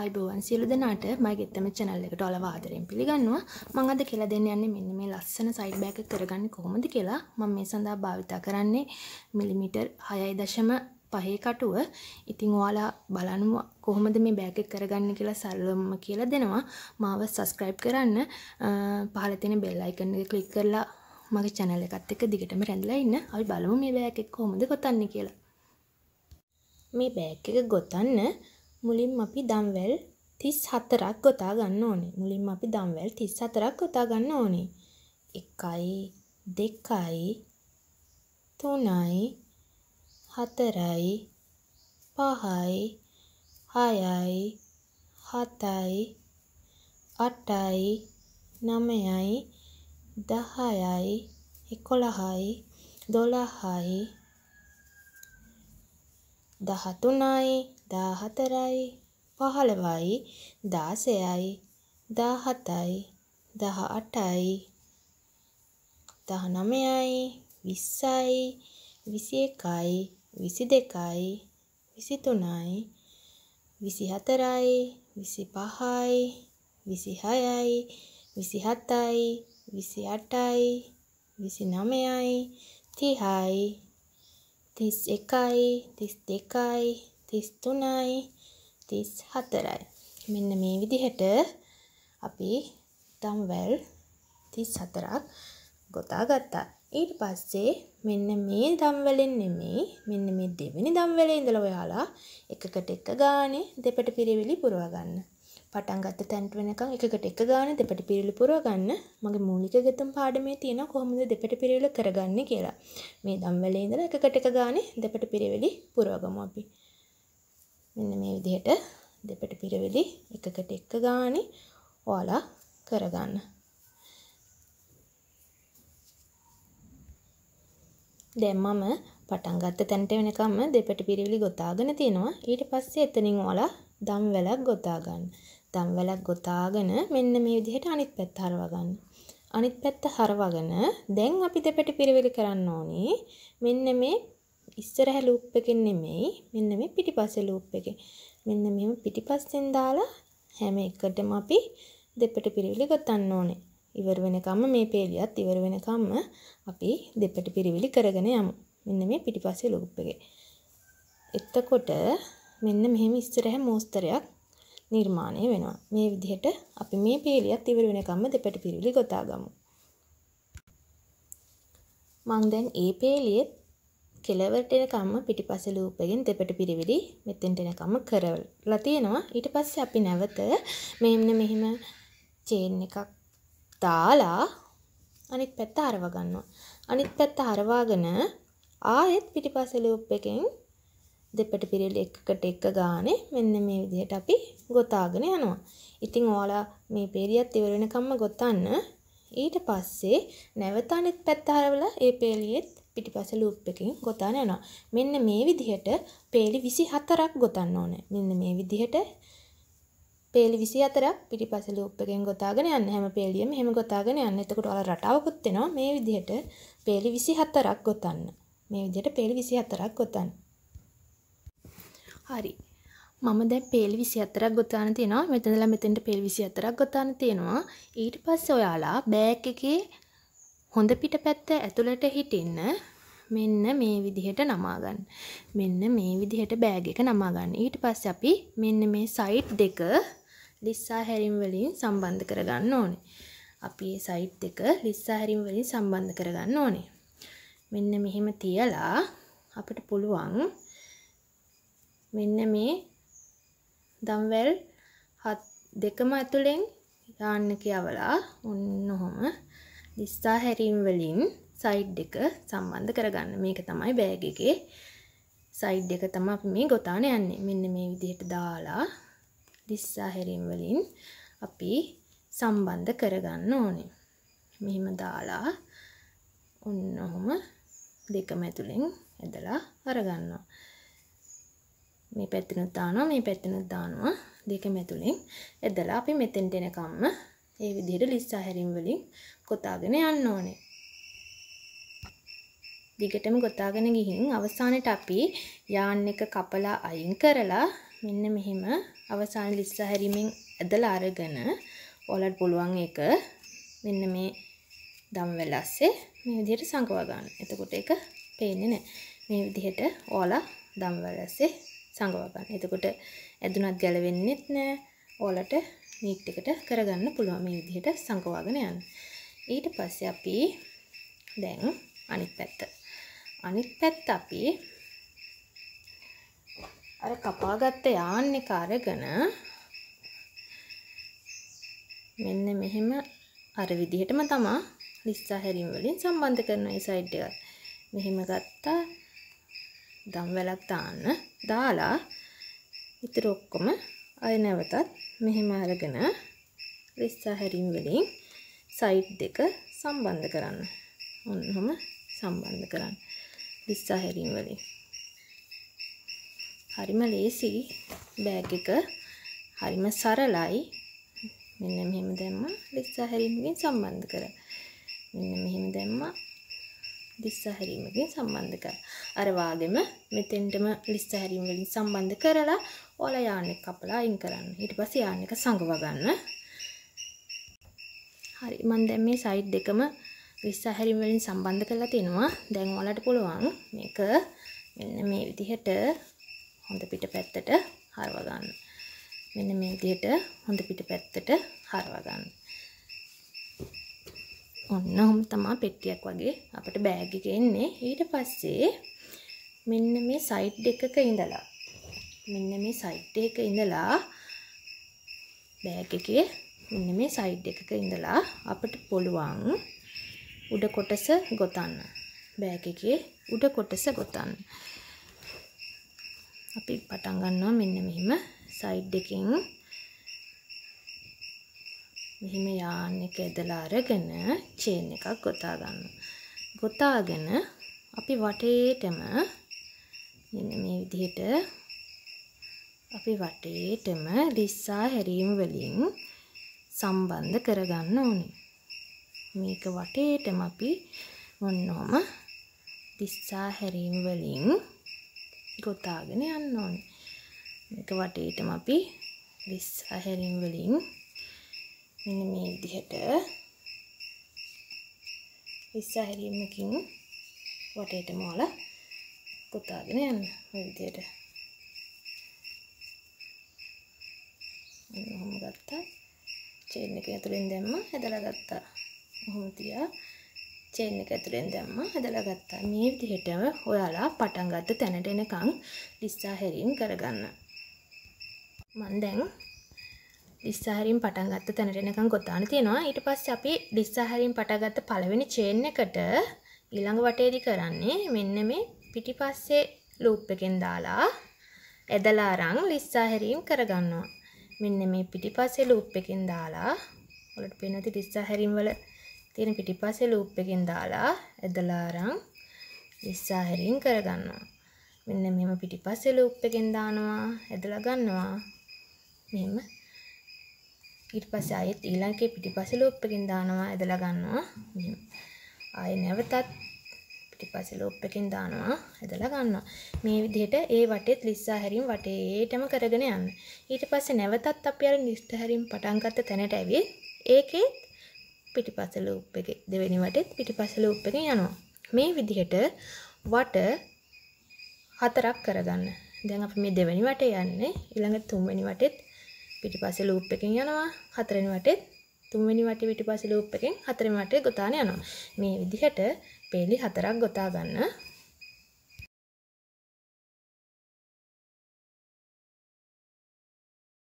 අයිබෝවන් සියලු දෙනාට මගේ ගෙත්තම channel එකට ඔලව ආදරෙන් පිළිගන්නවා. මම අද කියලා දෙන්න යන්නේ මෙන්න මේ ලස්සන side bag එක කරගන්නේ කොහොමද කියලා. මම මේ සඳහා භාවිතා කරන්නේ මිලිමීටර් 6.5 කටුව. ඉතින් ඔයාලා බලන්න කොහොමද මේ බෑග් එක කරගන්නේ කියලා සරලවම කියලා දෙනවා. මාව subscribe කරන්න පහළ තියෙන bell icon එක click කරලා මගේ channel එකත් එක්ක දිගටම රැඳලා ඉන්න. අපි බලමු මේ බෑග් එක කොහොමද ගොතන්නේ කියලා. මේ බෑග් එක ගොතන්න මුලින් අපි දම්වැල් තිස් හතරක් ගොතා ගන්න ඕනේ මුලින් අපි දම්වැල් තිස් හතරක් ගොතා ගන්න ඕනේ එකයි දෙකයි තුනයි හතරයි පහයි හයයි හතයි අටයි නමයයි දහයයි එකොළහයි දොළහයි දහතුනයි දාහතරයි පහළවයි දාසයයි දාහතයි දහ අටයි දහ නමයයි විස්සයි විසි එකයි විසි දෙකයි විසි තුනයි විසි හතරයි විසි පහයි විසි හයයි විසි හතයි විසි අටයි විසි නමයයි තිහයි තිස් එකයි තිස් දෙකයි තිස්තුනයි තිස් හතරයි. මෙන්න මේ විදිහට අපි දම්වැල් තිස් හතරක් ගොතා ගත්තා. ඊට පස්සේ මෙන්න මේ දම්වැලෙන් නෙමෙයි මෙන්න මේ දෙවෙනි දම්වැලේ ඉඳලා ඔයාලා එකකට එක ගානේ දෙපට පිරිවිලි පුරව ගන්න. පටන් ගත්ත තැනට වෙනකන් එකකට එක ගානේ දෙපට පිරිවිලි පුරව ගන්න. මගේ මූලික ගෙතම් පාඩමේ තියෙන කොහොමද දෙපට පිරිවිලි කරගන්නේ කියලා. මේ දම්වැලේ ඉඳලා එකකට එක ගානේ දෙපට පිරිවිලි පුරවගමු අපි. මෙන්න මේ විදිහට දෙපට පිරවෙලි එකකට එක ගානි ඔයාලා කරගන්න. දැන් මම පටන් ගත්ත තැනට වෙනකම්ම දෙපට පිරවිලි ගොතාගෙන තියෙනවා. ඊට පස්සේ එතනින් ඔයාලා දම් වැලක් ගොතා ගන්න. දම් වැලක් ගොතාගෙන මෙන්න මේ විදිහට අනිත් පැත්ත හරවා ගන්න. අනිත් පැත්ත හරවගෙන දැන් අපි දෙපට පිරවිලි කරන්න ඕනේ. මෙන්න මේ ඉස්සරහ ලූප් එකෙන් නෙමෙයි මෙන්න මේ පිටිපස්සේ ලූප් එකේ. මෙන්න මෙහෙම පිටිපස්සෙන් දාලා හැම එකටම අපි දෙපට පිරිවිලි ගොතන්න ඕනේ. ඉවර වෙනකම්ම මේ පේලියත් ඉවර වෙනකම්ම අපි දෙපට පිරිවිලි කරගෙන යමු. මෙන්න මේ පිටිපස්සේ ලූප් එකේ. එතකොට මෙන්න මෙහෙම ඉස්සරහ මෝස්තරයක් නිර්මාණය වෙනවා. මේ විදිහට අපි මේ පේලියත් ඉවර වෙනකම්ම දෙපට පිරිවිලි ගොතා ගමු. මං දැන් ඒ පේලියෙත් කෙලවරට එනකම්ම පිටිපස්ස ලූපයෙන් දෙපට පිරිවිලි මෙතෙන්ට එනකම්ම කරලා තියෙනවා. ඊට පස්සේ අපි නැවත මෙන්න මෙහිම චේන් එකක් දාලා අනිත් පැත්ත හරව ගන්නවා. අනිත් පැත්ත හරවාගෙන ආයෙත් පිටිපස්ස ලූප් එකෙන් දෙපට පිරිවිලි එකකට එක ගානේ මෙන්න මේ විදිහට අපි ගොතාගෙන යනවා. ඉතින් ඔයාලා මේ පේරියත් ඉවර වෙනකම්ම ගොතන්න. ඊට පස්සේ නැවත අනිත් පැත්ත හරවලා ඒ පේලියෙත් පිටිපස ලූප් එකකින් ගොතන්න යනවා. මෙන්න මේ විදිහට පේලි 24ක් ගොතන්න ඕනේ. මෙන්න මේ විදිහට පේලි 24ක් පිටිපස ලූප් එකෙන් ගොතාගෙන යන්න හැම පේලියම එහෙම ගොතාගෙන යන්න. එතකොට ඔයාලා රටාවකුත් එනවා. මේ විදිහට පේලි 24ක් ගොතන්න. මේ විදිහට පේලි 24ක් ගොතන්න. හරි. මම දැන් පේල් 24ක් ගොතාන තියෙනවා. මෙතනලා මෙතෙන්ට පේල් 24ක් ගොතාන තියෙනවා. ඊට පස්සේ ඔයාලා බෑග් එකේ හොඳ පිටපැත්ත ඇතුළට හිටින්න මෙන්න මේ විදිහට නමාගන්න. මෙන්න මේ විදිහට බෑග් එක නමාගන්න. ඊට පස්සේ අපි මෙන්න මේ සයිඩ් දෙක ලිස්සා හැරීම් වලින් සම්බන්ධ කරගන්න ඕනේ. අපි මේ සයිඩ් දෙක ලිස්සා හැරීම් වලින් සම්බන්ධ කරගන්න ඕනේ. මෙන්න මෙහෙම තියලා අපිට පුළුවන් මෙන්න මේ දම්වැල් හත් දෙකම ඇතුලෙන් යන්න කියවලා ඔන්න ඔහොම දිස්සා හැරීම් වලින් සයිඩ් එක සම්බන්ධ කරගන්න මේක තමයි බෑග් එකේ සයිඩ් එක තමයි අපි මේ ගොතාන යන්නේ. මෙන්න මේ විදිහට දාලා දිස්සා හැරීම් වලින් අපි සම්බන්ධ කරගන්න ඕනේ. මෙහිම දාලා ඔන්න ඔහොම දෙකම ඇතුලෙන් ඇදලා අරගන්නවා. මේ පැත්තනොත් දානවා මේ පැත්තනොත් දානවා දෙකම ඇතුලෙන් ඇදලා අපි මෙතෙන්ට එනකම්ම ඒ විදිහට ලිස්සා හැරීම් වලින් ගොතාගෙන යන්න ඕනේ. දිගටම ගොතාගෙන ගිහින් අවසානට අපි යාන් එක කපලා අයින් කරලා මෙන්න මෙහෙම අවසාන ලිස්සා හැරීමෙන් ඇදලා අරගෙන ඔලට පුළුවන් එක මෙන්න මේ දම් වෙලස්සේ මේ විදිහට සංකවා ගන්න. එතකොට ඒක පේන්නේ නැහැ. මේ විදිහට ඕලා දම් වෙලස්සේ සංගව ගන්න. එතකොට ඇදුනත් ගැලවෙන්නෙත් නෑ. ඕලට නීට් එකට කරගන්න පුළුවන් මේ විදිහට සංකවාගෙන යන්න. ඊට පස්සේ අපි දැන් අනිත් පැත්ත. අනිත් පැත්ත අපි අර කපාගත්ත යාන් එක අරගෙන මෙන්න මෙහෙම අර විදිහටම තමා ලිස්සා හැරීම් වලින් සම්බන්ධ කරන ඒ සයිඩ් එක. මෙහෙම ගත්තා දම්වැලක් දාන්න දාලා ඉතුරු ඔක්කොම අය නැවතත් මෙහෙම අරගෙන රිස්සා හැරීම් වලින් සයිඩ් දෙක සම්බන්ධ කරන්න. ඔන්නම සම්බන්ධ කරන්න. රිස්සා හැරීම් වලින්. හරිම ලේසි බෑග් එක හරිම සරලයි. මෙන්න මෙහෙම දැම්මා රිස්සා හැරීම් වලින් සම්බන්ධ කරා. මෙන්න මෙහෙම දැම්මා ලිස්සහැරීමකින් සම්බන්ධ කර. අර වාගෙම මෙතෙන්ටම ලිස්සහැරීම වලින් සම්බන්ධ කරලා ඔල යාන් එක කපලා අයින් කරන්න. ඊට පස්සේ යාන් එක සංගව ගන්න. හරි මම දැන් මේ සයිඩ් දෙකම ලිස්සහැරීම වලින් සම්බන්ධ කරලා තිනවා. දැන් ඔයාලට පුළුවන් මේක මෙන්න මේ විදිහට හොඳ පිට පැත්තට හරව ගන්න. මෙන්න මේ විදිහට හොඳ පිට පැත්තට හරව ගන්න. ඔන්න ඔහොම තමා පෙට්ටියක් වගේ අපට බෑග් එක එන්නේ. ඊට පස්සේ මෙන්න මේ සයිඩ් එකක ඉඳලා මෙන්න මේ සයිඩ් එකක ඉඳලා බෑග් එකේ මෙන්න මේ සයිඩ් එකක ඉඳලා අපිට පුළුවන් උඩ කොටස ගොතන්න. බෑග් එකේ උඩ කොටස ගොතන්න. අපි පටන් ගන්නවා මෙන්න මෙහිම සයිඩ් එකෙන් මෙහෙම යාන් එක ඇදලා අරගෙන චේන් එකක් ගොතා ගන්න. ගොතාගෙන අපි වටේටම මෙන්න මේ විදිහට අපි වටේටම ලිස්සා හැරීම් වලින් සම්බන්ධ කරගන්න ඕනේ. මේක වටේටම අපි ඔන්නෝම ලිස්සා හැරීම් වලින් ගොතාගෙන යන්න ඕනේ. මේක වටේටම අපි ලිස්සා හැරීම් වලින් මෙන්න මේ විදිහට ඉස්සා හැරීමකින් වටේටම ඔල පුතාගෙන යන්න ඔය විදිහට ඔහොම ගත්තා චේන් එක ඇතුලෙන් දැම්මා හැදලා ගත්තා ඔහොම තියා චේන් එක ඇතුලෙන් දැම්මා හැදලා ගත්තා මේ විදිහටම ඔයාලා පටන් ගත්ත තැනට එනකන් ඉස්සා හැරීම් කරගන්න මම දැන් ඩිස්සාහරින් පටන්ගත්ත තැනටෙනකම් ගොතාන තියෙනවා ඊට පස්ස අපි ඩිස්සාහරින් පටගත්ත පළවෙනි චේන් එකට ඊළඟ වටේදි කරන්නේ මෙන්න මේ පිටිපස්සේ ලූප් එකෙන් දාලා ඇදලා අරන් ලිස්සාහැරීම් කරගන්නවා මෙන්න මේ පිටිපස්සේ ලූප් එකෙන් දාලා ඔලට පේන ඇති ලිස්සාහැරීම් වල තියෙන පිටිපස්සේ ලූප් එකෙන් දාලා ඇදලා අරන් ලිස්සාහැරීම් කරගන්නවා මෙන්න මෙහෙම පිටිපස්සේ ලූප් එකෙන් දානවා ඇදලා ගන්නවා මෙහෙම ඊට පස්සේ ආයෙත් ඊළඟේ පිටිපස්සේ ලූප් එකකින් දානවා ඇදලා ගන්නවා මෙහෙම. ආයෙ නැවතත් පිටිපස්සේ ලූප් එකකින් දානවා ඇදලා ගන්නවා. මේ විදිහට ඒ වටේත් ලිස්සා හැරීම් වටේ ඒටම කරගෙන යන්න. ඊට පස්සේ නැවතත් අපි අර ලිස්සා හැරීම් පටන් ගත්ත තැනට ඇවිත් ඒකෙත් පිටිපස්ස ලූප් එකේ දෙවෙනි වටෙත් පිටිපස්ස ලූප් එකේ යනවා. මේ විදිහට වට හතරක් කරගන්න. දැන් අපි මේ දෙවෙනි වටේ යන්නේ ඊළඟ තුන්වෙනි වටෙත් පිටිපස්සේ ලූප් එකෙන් යනවා හතරෙනි වටෙත් තුන්වෙනි වටේ පිටිපස්සේ ලූප් එකෙන් හතරෙනි වටේ ගොතාන යනවා මේ විදිහට පේලි හතරක් ගොතා ගන්න